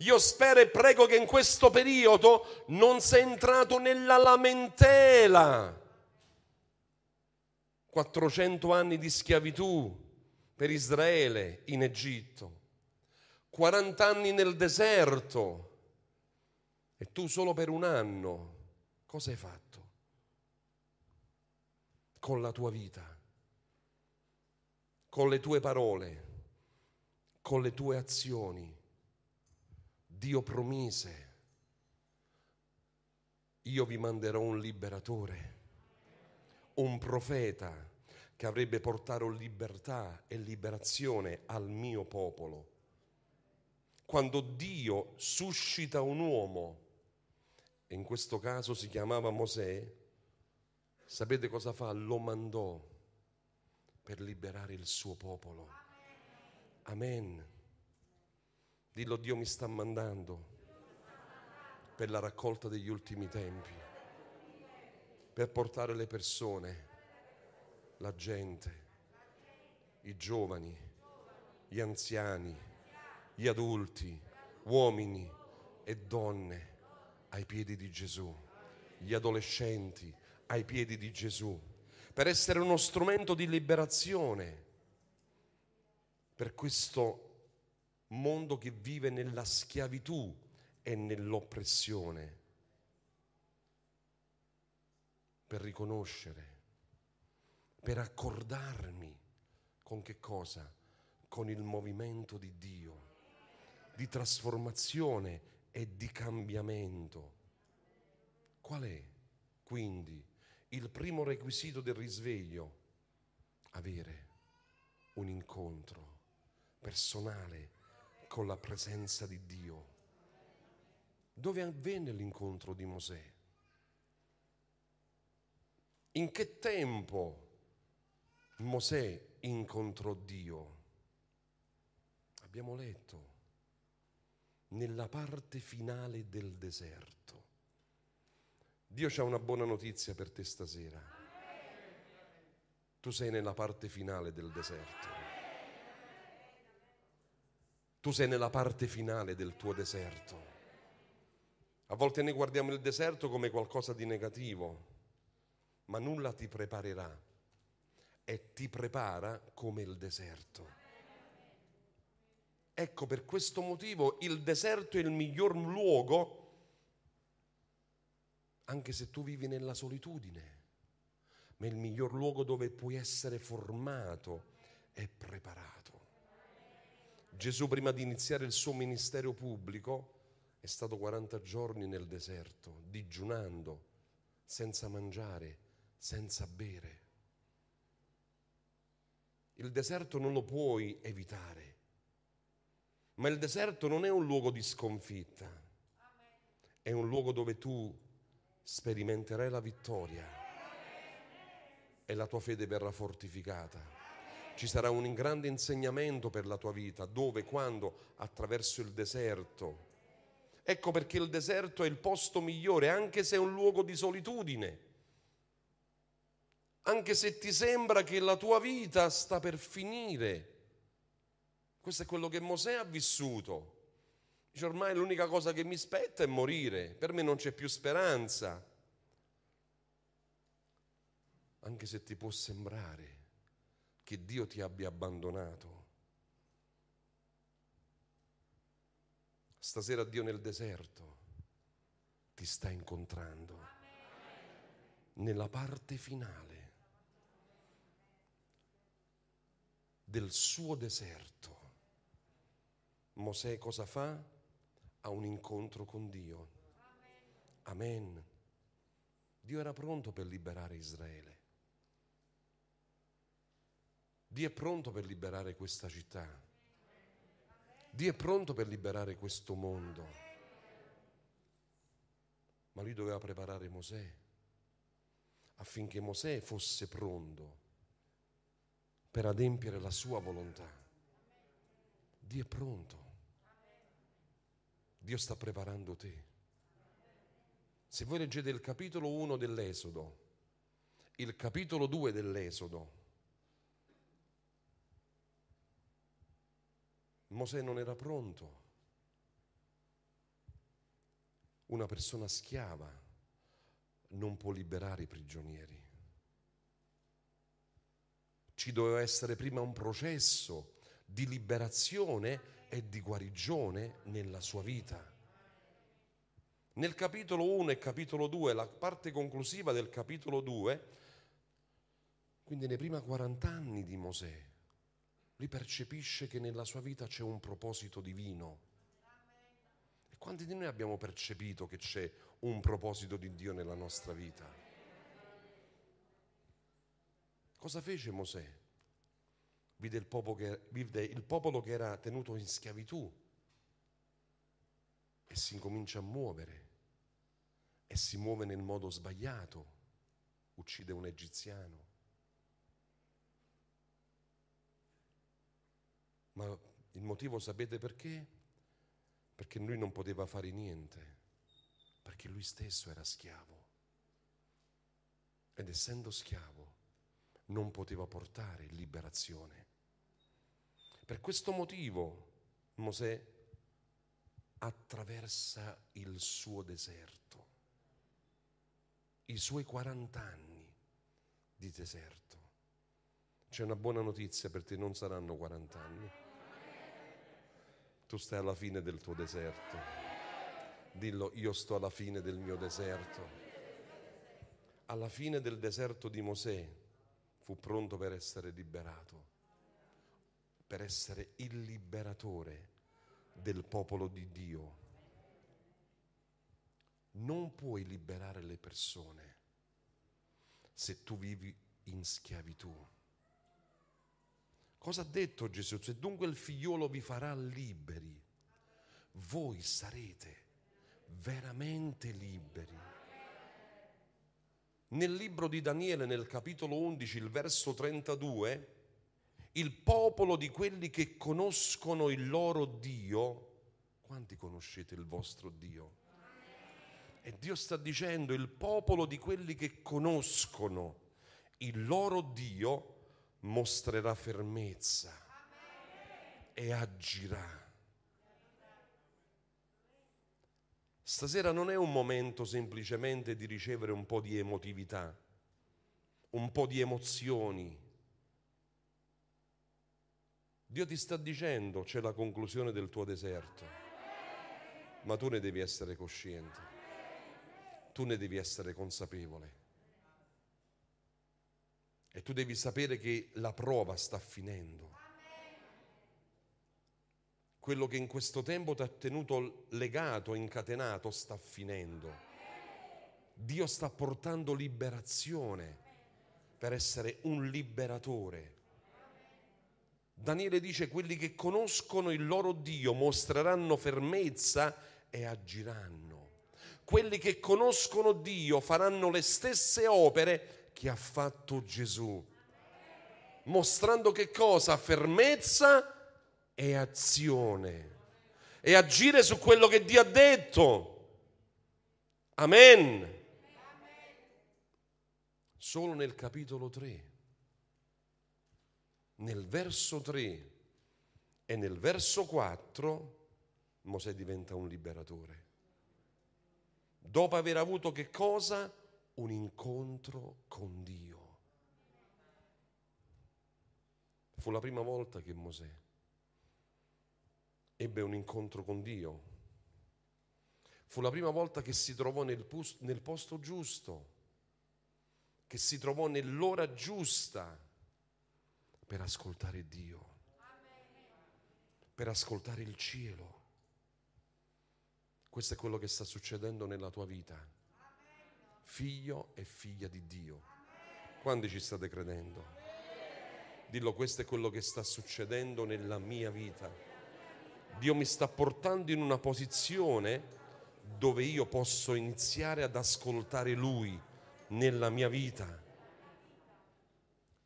Io spero e prego che in questo periodo non sei entrato nella lamentela. 400 anni di schiavitù per Israele in Egitto, 40 anni nel deserto e tu solo per un anno cosa hai fatto con la tua vita, con le tue parole, con le tue azioni? Dio promise, io vi manderò un liberatore, un profeta che avrebbe portato libertà e liberazione al mio popolo. Quando Dio suscita un uomo, e in questo caso si chiamava Mosè, sapete cosa fa? Lo mandò per liberare il suo popolo. Amen. Dillo Dio mi sta mandando per la raccolta degli ultimi tempi, per portare le persone, la gente, i giovani, gli anziani, gli adulti, uomini e donne ai piedi di Gesù, gli adolescenti ai piedi di Gesù, per essere uno strumento di liberazione per questo mondo che vive nella schiavitù e nell'oppressione, per riconoscere, per accordarmi con che cosa? Con il movimento di Dio, di trasformazione e di cambiamento. Qual è quindi il primo requisito del risveglio? Avere un incontro personale Ecco la presenza di Dio. Dove avvenne l'incontro di Mosè? In che tempo Mosè incontrò Dio? Abbiamo letto nella parte finale del deserto. Dio c'ha una buona notizia per te stasera. Tu sei nella parte finale del deserto. Tu sei nella parte finale del tuo deserto. A volte noi guardiamo il deserto come qualcosa di negativo, ma nulla ti preparerà e ti prepara come il deserto. Ecco, per questo motivo il deserto è il miglior luogo, anche se tu vivi nella solitudine, ma è il miglior luogo dove puoi essere formato e preparato. Gesù prima di iniziare il suo ministero pubblico è stato 40 giorni nel deserto, digiunando, senza mangiare, senza bere. Il deserto non lo puoi evitare, ma il deserto non è un luogo di sconfitta, è un luogo dove tu sperimenterai la vittoria e la tua fede verrà fortificata. Ci sarà un grande insegnamento per la tua vita, dove, quando, attraverso il deserto. Ecco perché il deserto è il posto migliore, anche se è un luogo di solitudine, anche se ti sembra che la tua vita sta per finire. Questo è quello che Mosè ha vissuto. Dice ormai l'unica cosa che mi spetta è morire, per me non c'è più speranza anche se ti può sembrare che Dio ti abbia abbandonato. Stasera Dio nel deserto ti sta incontrando nella parte finale del suo deserto. Mosè cosa fa? Ha un incontro con Dio. Amen. Dio era pronto per liberare Israele. Dio è pronto per liberare questa città. Dio è pronto per liberare questo mondo. Ma lui doveva preparare Mosè affinché Mosè fosse pronto per adempiere la sua volontà. Dio è pronto. Dio sta preparando te. Se voi leggete il capitolo 1 dell'Esodo, il capitolo 2 dell'Esodo, Mosè non era pronto. Una persona schiava non può liberare i prigionieri. Ci doveva essere prima un processo di liberazione e di guarigione nella sua vita. Nel capitolo 1 e capitolo 2, la parte conclusiva del capitolo 2, quindi nei primi 40 anni di Mosè, lui percepisce che nella sua vita c'è un proposito divino. E quanti di noi abbiamo percepito che c'è un proposito di Dio nella nostra vita? Cosa fece Mosè? Vide il popolo che, vide il popolo che era tenuto in schiavitù e si incomincia a muovere e si muove nel modo sbagliato, uccide un egiziano Ma il motivo sapete perché? Perché lui non poteva fare niente, perché lui stesso era schiavo. Ed essendo schiavo non poteva portare liberazione. Per questo motivo Mosè attraversa il suo deserto, i suoi 40 anni di deserto. C'è una buona notizia per te, non saranno 40 anni tu stai alla fine del tuo deserto. Dillo, io sto alla fine del mio deserto. Alla fine del deserto di Mosè fu pronto per essere liberato, per essere il liberatore del popolo di Dio. Non puoi liberare le persone se tu vivi in schiavitù. Cosa ha detto Gesù? Se dunque il figliolo vi farà liberi, voi sarete veramente liberi. Nel libro di Daniele, nel capitolo 11, il verso 32, il popolo di quelli che conoscono il loro Dio, quanti conoscete il vostro Dio? E Dio sta dicendo, il popolo di quelli che conoscono il loro Dio, mostrerà fermezza e agirà. Stasera non è un momento semplicemente di ricevere un po' di emotività, un po' di emozioni. Dio ti sta dicendo c'è la conclusione del tuo deserto, ma tu ne devi essere cosciente, tu ne devi essere consapevole. E tu devi sapere che la prova sta finendo. Quello che in questo tempo ti ha tenuto legato, incatenato, sta finendo. Dio sta portando liberazione per essere un liberatore. Daniele dice, quelli che conoscono il loro Dio mostreranno fermezza e agiranno. Quelli che conoscono Dio faranno le stesse opere che ha fatto Gesù. Mostrando che cosa? Fermezza e azione. E agire su quello che Dio ha detto. Amen. Solo nel capitolo 3, nel verso 3 e nel verso 4 Mosè diventa un liberatore. Dopo aver avuto che cosa? un incontro con Dio. Fu la prima volta che Mosè ebbe un incontro con Dio. Fu la prima volta che si trovò nel, posto, nel posto giusto, che si trovò nell'ora giusta per ascoltare Dio, per ascoltare il cielo. Questo è quello che sta succedendo nella tua vita figlio e figlia di Dio. Quanti ci state credendo? Dillo, questo è quello che sta succedendo nella mia vita. Dio mi sta portando in una posizione dove io posso iniziare ad ascoltare Lui nella mia vita.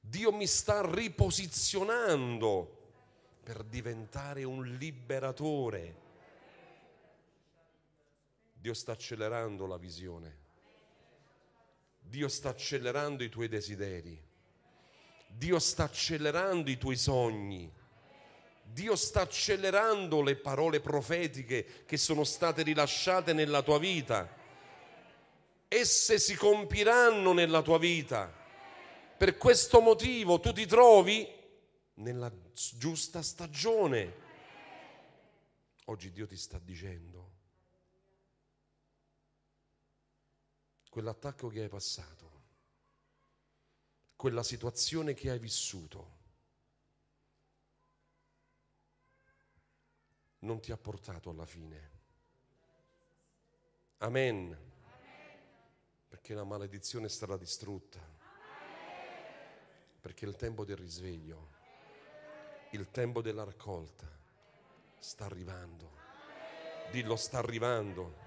Dio mi sta riposizionando per diventare un liberatore. Dio sta accelerando la visione. Dio sta accelerando i tuoi desideri. Dio sta accelerando i tuoi sogni. Dio sta accelerando le parole profetiche che sono state rilasciate nella tua vita. Esse si compiranno nella tua vita. Per questo motivo tu ti trovi nella giusta stagione. Oggi Dio ti sta dicendo, quell'attacco che hai passato, quella situazione che hai vissuto, non ti ha portato alla fine. Amen. Amen. Perché la maledizione sarà distrutta. Amen. Perché il tempo del risveglio, Amen. il tempo della raccolta sta arrivando. Dillo sta arrivando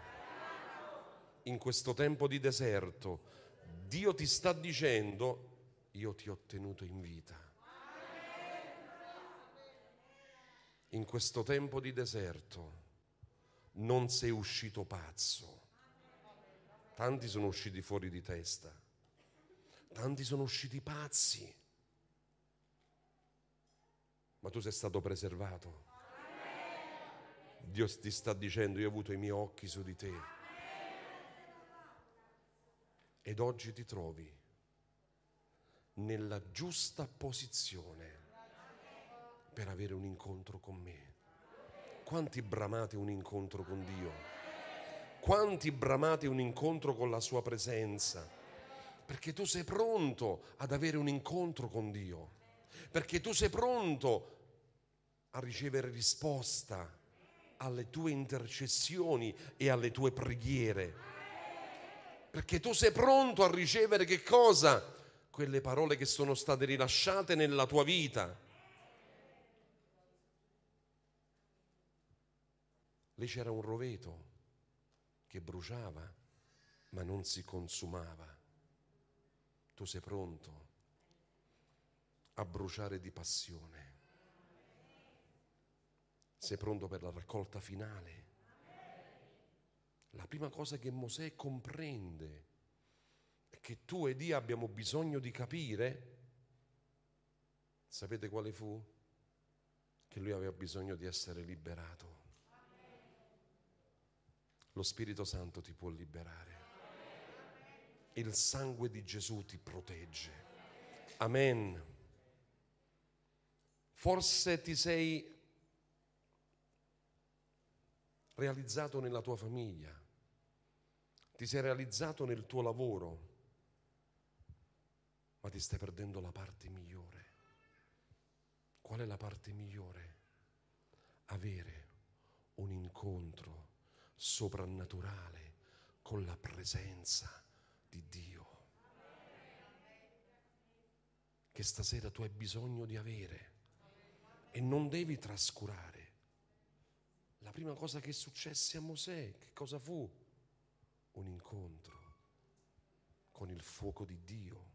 in questo tempo di deserto, Dio ti sta dicendo, io ti ho tenuto in vita. In questo tempo di deserto non sei uscito pazzo. Tanti sono usciti fuori di testa, tanti sono usciti pazzi, ma tu sei stato preservato. Dio ti sta dicendo, io ho avuto i miei occhi su di te ed oggi ti trovi nella giusta posizione per avere un incontro con me. Quanti bramate un incontro con Dio? Quanti bramate un incontro con la sua presenza? Perché tu sei pronto ad avere un incontro con Dio, perché tu sei pronto a ricevere risposta alle tue intercessioni e alle tue preghiere perché tu sei pronto a ricevere che cosa? Quelle parole che sono state rilasciate nella tua vita. Lì c'era un roveto che bruciava ma non si consumava. Tu sei pronto a bruciare di passione. Sei pronto per la raccolta finale la prima cosa che Mosè comprende è che tu ed io abbiamo bisogno di capire, sapete quale fu? Che lui aveva bisogno di essere liberato. Lo Spirito Santo ti può liberare. Il sangue di Gesù ti protegge. Amen. Forse ti sei realizzato nella tua famiglia ti sei realizzato nel tuo lavoro, ma ti stai perdendo la parte migliore. Qual è la parte migliore? Avere un incontro soprannaturale con la presenza di Dio che stasera tu hai bisogno di avere e non devi trascurare. La prima cosa che successe a Mosè, che cosa fu? un incontro con il fuoco di Dio.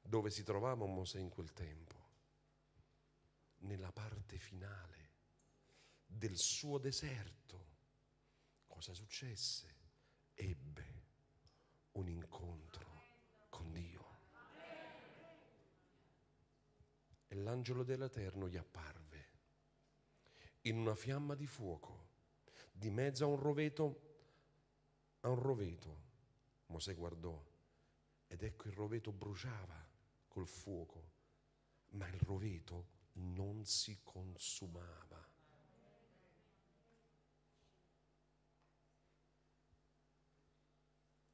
Dove si trovava Mosè in quel tempo? Nella parte finale del suo deserto. Cosa successe? Ebbe un incontro con Dio. E l'angelo dell'Eterno gli apparve in una fiamma di fuoco di mezzo a un roveto, a un roveto. Mosè guardò ed ecco il roveto bruciava col fuoco, ma il roveto non si consumava.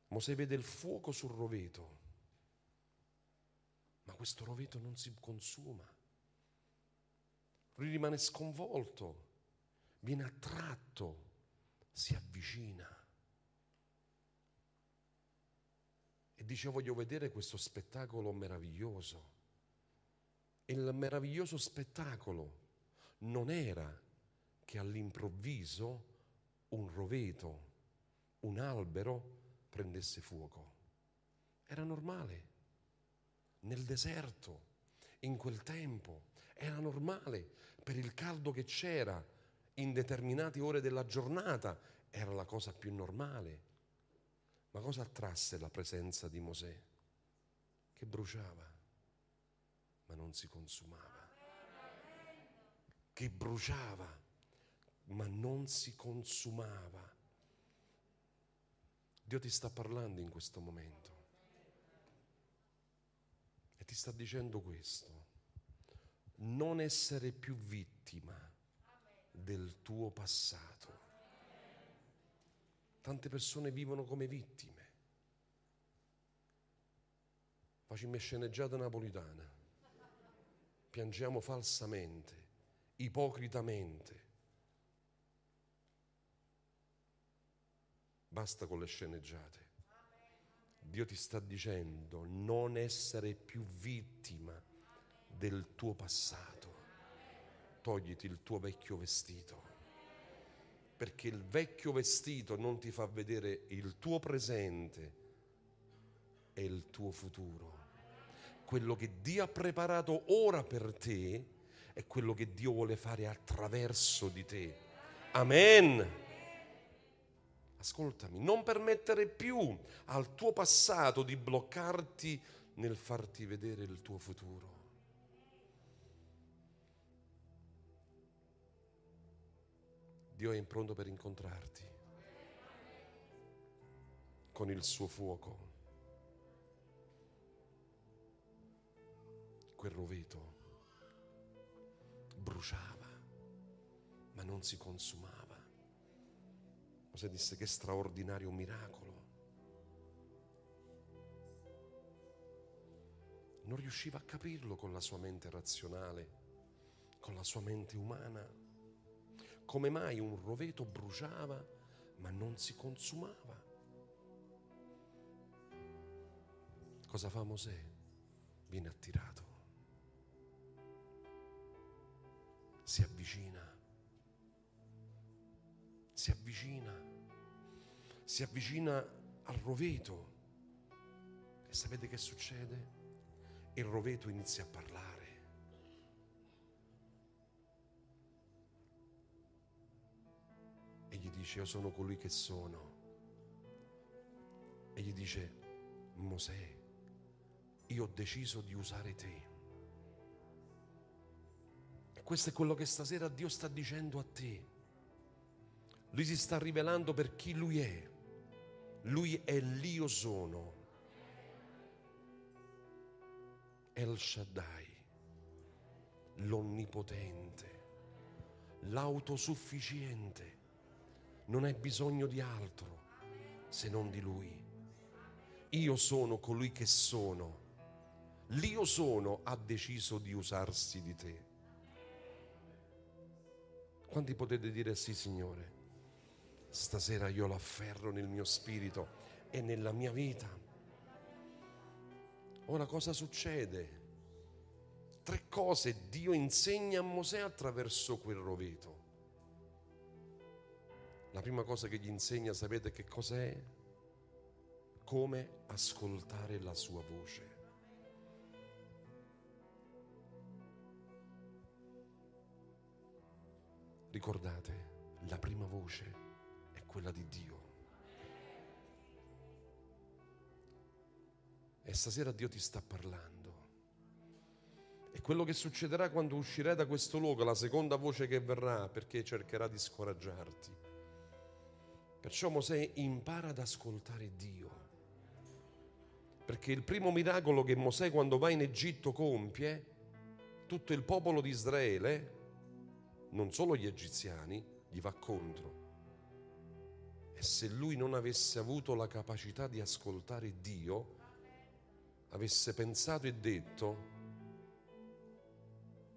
Mosè vede il fuoco sul roveto, ma questo roveto non si consuma. Lui rimane sconvolto, viene attratto si avvicina e dice voglio vedere questo spettacolo meraviglioso. E il meraviglioso spettacolo non era che all'improvviso un roveto, un albero prendesse fuoco. Era normale, nel deserto, in quel tempo, era normale per il caldo che c'era in determinate ore della giornata era la cosa più normale. Ma cosa attrasse la presenza di Mosè? Che bruciava, ma non si consumava. Che bruciava, ma non si consumava. Dio ti sta parlando in questo momento e ti sta dicendo questo. Non essere più vittima del tuo passato. Tante persone vivono come vittime. Facciamo sceneggiata napolitana, piangiamo falsamente, ipocritamente. Basta con le sceneggiate. Dio ti sta dicendo non essere più vittima del tuo passato togliti il tuo vecchio vestito, perché il vecchio vestito non ti fa vedere il tuo presente e il tuo futuro. Quello che Dio ha preparato ora per te è quello che Dio vuole fare attraverso di te. Amen ascoltami, non permettere più al tuo passato di bloccarti nel farti vedere il tuo futuro. Dio è in pronto per incontrarti con il suo fuoco, quel roveto bruciava ma non si consumava. Mosè disse che straordinario miracolo. Non riusciva a capirlo con la sua mente razionale, con la sua mente umana come mai un roveto bruciava ma non si consumava. Cosa fa Mosè? Viene attirato, si avvicina, si avvicina, si avvicina al roveto e sapete che succede? Il roveto inizia a parlare dice io sono colui che sono. E gli dice Mosè, io ho deciso di usare te. E questo è quello che stasera Dio sta dicendo a te. Lui si sta rivelando per chi lui è. Lui è l'io sono. El Shaddai, l'onnipotente, l'autosufficiente non hai bisogno di altro se non di Lui. Io sono colui che sono. L'io sono ha deciso di usarsi di te. Quanti potete dire sì Signore? Stasera io lo afferro nel mio spirito e nella mia vita. Ora cosa succede? Tre cose Dio insegna a Mosè attraverso quel roveto. La prima cosa che gli insegna, sapete che cos'è? Come ascoltare la sua voce. Ricordate, la prima voce è quella di Dio. E stasera Dio ti sta parlando. E quello che succederà quando uscirai da questo luogo, la seconda voce che verrà, perché cercherà di scoraggiarti Perciò Mosè impara ad ascoltare Dio. Perché il primo miracolo che Mosè quando va in Egitto compie, tutto il popolo di Israele, non solo gli egiziani, gli va contro. E se lui non avesse avuto la capacità di ascoltare Dio, avesse pensato e detto,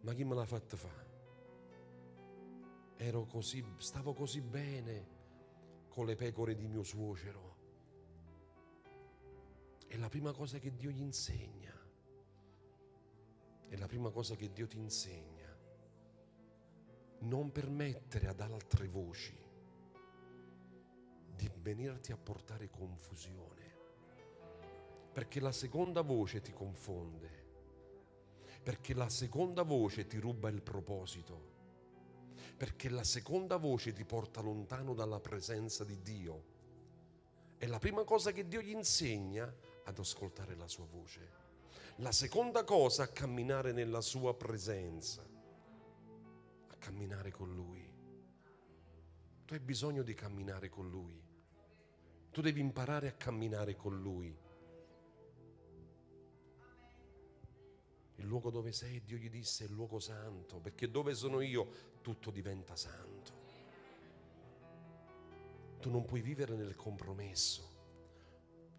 ma chi me l'ha fatta fare? Ero così, stavo così bene, con le pecore di mio suocero. È la prima cosa che Dio gli insegna. È la prima cosa che Dio ti insegna. Non permettere ad altre voci di venirti a portare confusione. Perché la seconda voce ti confonde. Perché la seconda voce ti ruba il proposito perché la seconda voce ti porta lontano dalla presenza di Dio. È la prima cosa che Dio gli insegna ad ascoltare la sua voce. La seconda cosa, a camminare nella sua presenza, a camminare con lui. Tu hai bisogno di camminare con lui. Tu devi imparare a camminare con lui. Il luogo dove sei, Dio gli disse, è il luogo santo, perché dove sono io tutto diventa santo. Tu non puoi vivere nel compromesso.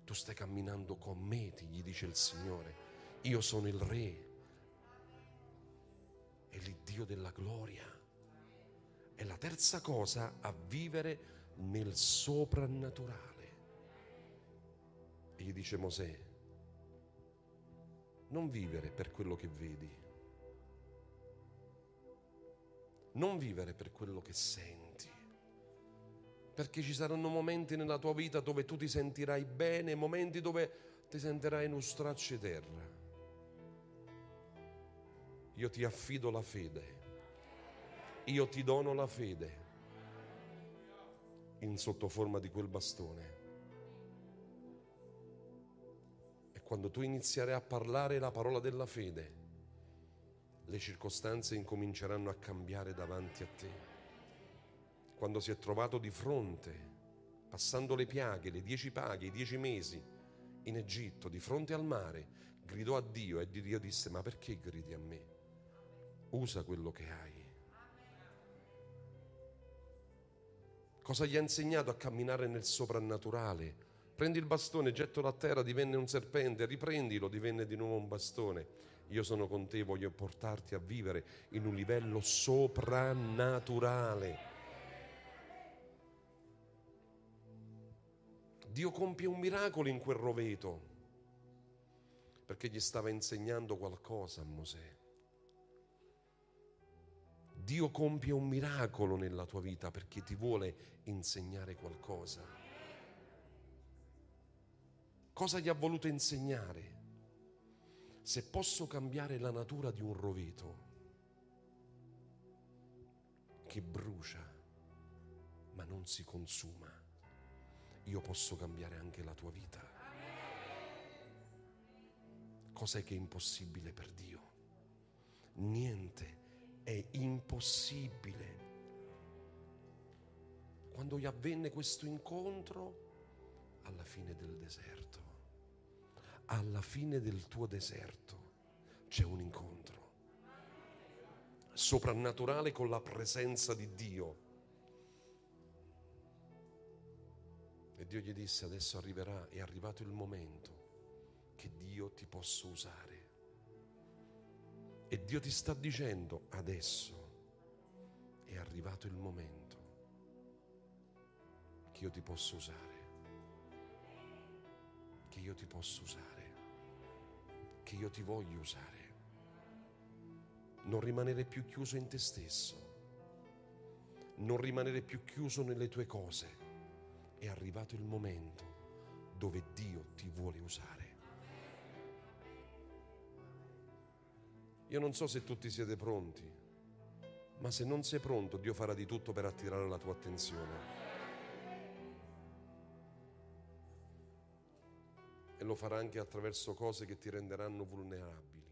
Tu stai camminando con me, ti gli dice il Signore. Io sono il Re. È l'Iddio della gloria. E la terza cosa, a vivere nel soprannaturale. E gli dice Mosè, non vivere per quello che vedi. Non vivere per quello che senti. Perché ci saranno momenti nella tua vita dove tu ti sentirai bene, momenti dove ti sentirai in un straccio terra. Io ti affido la fede. Io ti dono la fede in sottoforma di quel bastone. quando tu inizierai a parlare la parola della fede, le circostanze incominceranno a cambiare davanti a te. Quando si è trovato di fronte, passando le piaghe, le dieci paghe, i dieci mesi, in Egitto, di fronte al mare, gridò a Dio e Dio disse, ma perché gridi a me? Usa quello che hai. Cosa gli ha insegnato a camminare nel soprannaturale? Prendi il bastone, gettalo a terra, divenne un serpente, riprendilo, divenne di nuovo un bastone. Io sono con te, voglio portarti a vivere in un livello soprannaturale. Dio compie un miracolo in quel roveto perché gli stava insegnando qualcosa a Mosè. Dio compie un miracolo nella tua vita perché ti vuole insegnare qualcosa. Cosa gli ha voluto insegnare? Se posso cambiare la natura di un roveto che brucia ma non si consuma, io posso cambiare anche la tua vita. Cosa è che è impossibile per Dio? Niente è impossibile. Quando gli avvenne questo incontro, alla fine del deserto. Alla fine del tuo deserto c'è un incontro soprannaturale con la presenza di Dio. E Dio gli disse, adesso arriverà, è arrivato il momento che Dio ti possa usare. E Dio ti sta dicendo, adesso è arrivato il momento che io ti posso usare che io ti posso usare, che io ti voglio usare. Non rimanere più chiuso in te stesso, non rimanere più chiuso nelle tue cose. È arrivato il momento dove Dio ti vuole usare. Io non so se tutti siete pronti, ma se non sei pronto Dio farà di tutto per attirare la tua attenzione. e lo farà anche attraverso cose che ti renderanno vulnerabile.